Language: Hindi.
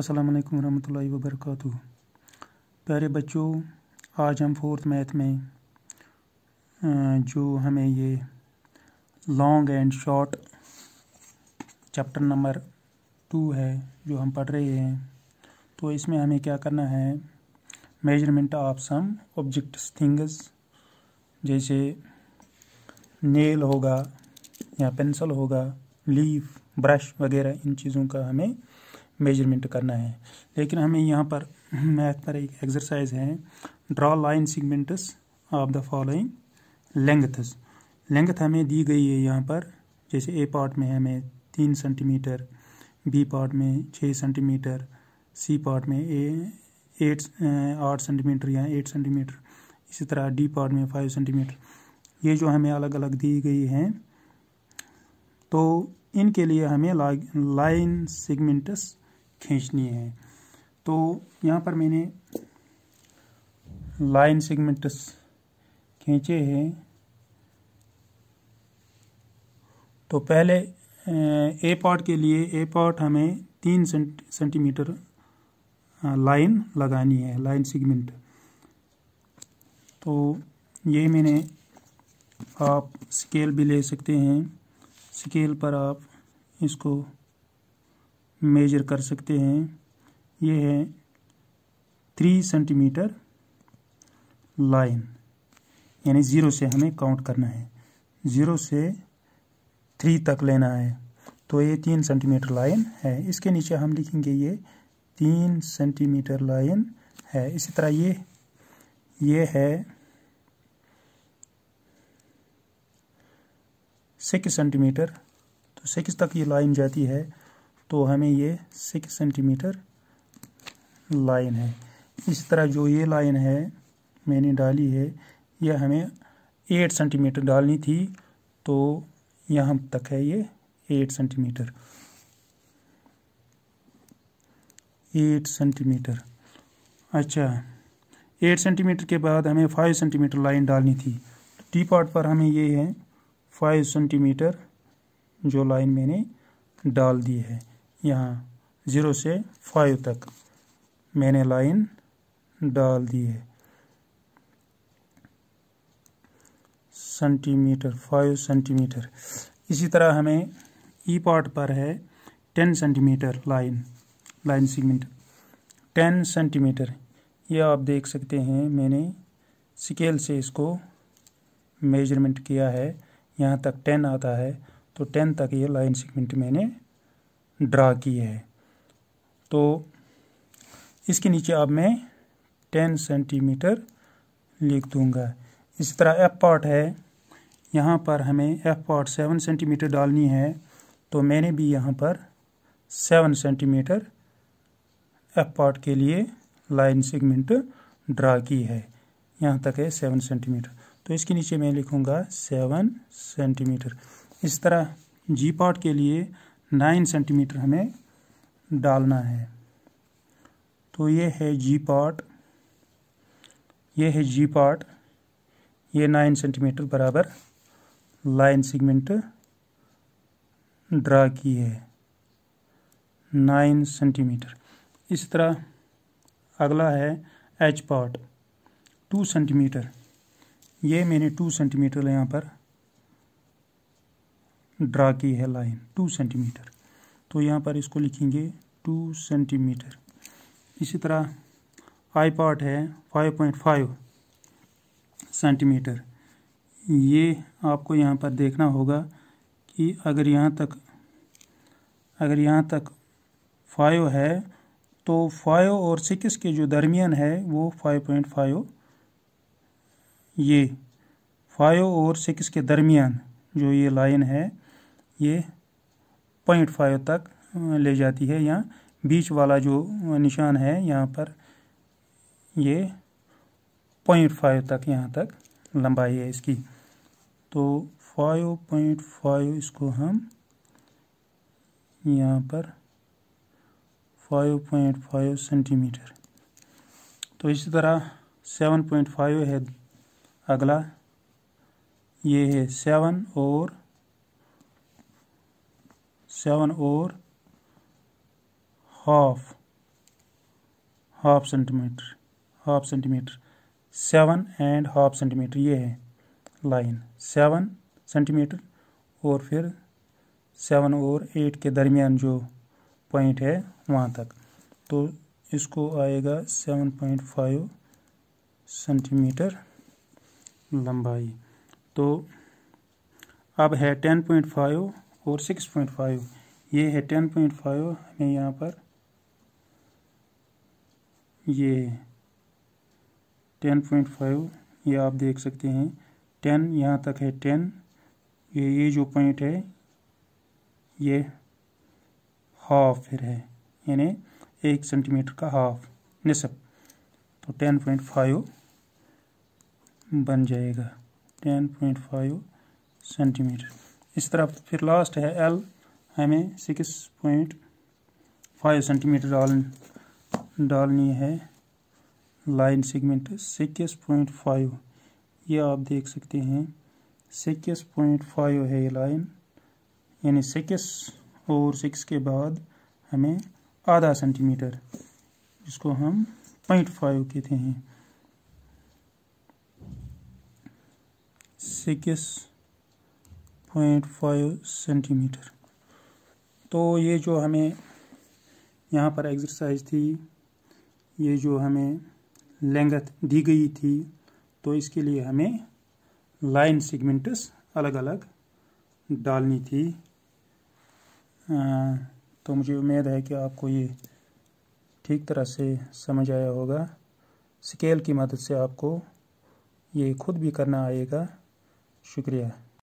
अस्सलाम वालेकुम रहमतुल्लाहि व प्यारे बच्चों आज हम फोर्थ मैथ में जो हमें ये long and short chapter number two है जो हम पढ़ रहे हैं तो इसमें हमें क्या करना है measurement of some objects things जैसे नेल होगा या पेंसिल होगा लीफ ब्रश वगैरह इन चीज़ों का हमें मेजरमेंट करना है लेकिन हमें यहाँ पर मैथ पर एक एक्सरसाइज है draw line segments of the following lengths length हमें दी गई है यहाँ पर जैसे ए पार्ट में हमें तीन सेंटीमीटर बी पार्ट में छः सेंटीमीटर सी पार्ट में ए एट आठ सेंटीमीटर या एट सेंटीमीटर इसी तरह डी पार्ट में फाइव सेंटीमीटर ये जो हमें अलग अलग दी गई हैं तो इनके लिए हमें लाइन सिगमेंट्स खींचनी है तो यहाँ पर मैंने लाइन सेगमेंट्स खींचे हैं तो पहले ए पार्ट के लिए ए पार्ट हमें तीन सेंटीमीटर लाइन लगानी है लाइन सेगमेंट तो ये मैंने आप स्केल भी ले सकते हैं स्केल पर आप इसको मेजर कर सकते हैं ये है थ्री सेंटीमीटर लाइन यानी ज़ीरो से हमें काउंट करना है ज़ीरो से थ्री तक लेना है तो ये तीन सेंटीमीटर लाइन है इसके नीचे हम लिखेंगे ये तीन सेंटीमीटर लाइन है इसी तरह ये ये है सिक्स सेंटीमीटर तो सिक्स तक ये लाइन जाती है तो हमें ये सिक्स सेंटीमीटर लाइन है इस तरह जो ये लाइन है मैंने डाली है यह हमें एट सेंटीमीटर डालनी थी तो यहाँ तक है ये एट सेंटीमीटर एट सेंटीमीटर अच्छा एट सेंटीमीटर के बाद हमें फाइव सेंटीमीटर लाइन डालनी थी टी पार्ट पर हमें ये है फाइव सेंटीमीटर जो लाइन मैंने डाल दी है यहाँ ज़ीरो से फाइव तक मैंने लाइन डाल दी है सेंटीमीटर फाइव सेंटीमीटर इसी तरह हमें ई e पार्ट पर है ten centimetre line line segment ten centimetre ये आप देख सकते हैं मैंने स्केल से इसको मेजरमेंट किया है यहाँ तक टेन आता है तो टेन तक ये लाइन सीगमेंट मैंने ड्रा की है तो इसके नीचे अब मैं टेन सेंटीमीटर लिख दूंगा इसी तरह एफ पार्ट है यहाँ पर हमें एफ पार्ट सेवन सेंटीमीटर डालनी है तो मैंने भी यहाँ पर सेवन सेंटीमीटर एफ पार्ट के लिए लाइन सेगमेंट ड्रा की है यहाँ तक है सेवन सेंटीमीटर तो इसके नीचे मैं लिखूँगा सेवन सेंटीमीटर इस तरह जी पार्ट के लिए नाइन सेंटीमीटर हमें डालना है तो ये है जी पार्ट ये है जी पार्ट ये नाइन सेंटीमीटर बराबर लाइन सेगमेंट ड्रा की है नाइन सेंटीमीटर इस तरह अगला है एच पार्ट टू सेंटीमीटर ये मैंने टू सेंटीमीटर यहाँ पर ड्रा की है लाइन टू सेंटीमीटर तो यहाँ पर इसको लिखेंगे टू सेंटीमीटर इसी तरह आई पार्ट है फाइव पॉइंट फाइव सेंटीमीटर ये आपको यहाँ पर देखना होगा कि अगर यहाँ तक अगर यहाँ तक फाइव है तो फाइव और सिक्स के जो दरमियान है वो फाइव पॉइंट फाइव ये फाइव और सिक्स के दरमियान जो ये लाइन है ये पॉइंट फाइव तक ले जाती है यहाँ बीच वाला जो निशान है यहाँ पर ये पॉइंट फाइव तक यहाँ तक लंबाई है इसकी तो फाइव पॉइंट फाइव इसको हम यहाँ पर फाइव पॉइंट फाइव सेंटीमीटर तो इसी तरह सेवन पॉइंट फाइव है अगला ये है सेवन और सेवन और half half centimetre half centimetre seven and half centimetre ये है लाइन सेवन सेंटीमीटर और फिर सेवन और एट के दरमियान जो पॉइंट है वहाँ तक तो इसको आएगा सेवन पॉइंट फाइव सेंटीमीटर लंबाई तो अब है टेन पॉइंट फाइव और सिक्स पॉइंट फाइव ये है टेन पॉइंट फाइव हमें यहाँ पर ये टेन पॉइंट फाइव ये आप देख सकते हैं टेन यहाँ तक है टेन ये ये जो पॉइंट है ये हाफ फिर है यानी एक सेंटीमीटर का हाफ निसब तो टेन पॉइंट फाइव बन जाएगा टेन पॉइंट फाइव सेंटीमीटर इसी तरह फिर लास्ट है एल हमें सिक्स पॉइंट फाइव सेंटीमीटर डाल डालनी है line segment six point five ये आप देख सकते हैं सिक्स पॉइंट फाइव है ये लाइन यानी सिक्स और सिक्स के बाद हमें आधा सेंटीमीटर इसको हम पॉइंट फाइव कहते हैं सिक्स पॉइंट फाइव सेंटीमीटर तो ये जो हमें यहाँ पर एक्सरसाइज थी ये जो हमें लेंगथ दी गई थी तो इसके लिए हमें लाइन सेगमेंट्स अलग अलग डालनी थी आ, तो मुझे उम्मीद है कि आपको ये ठीक तरह से समझ आया होगा स्केल की मदद से आपको ये खुद भी करना आएगा शुक्रिया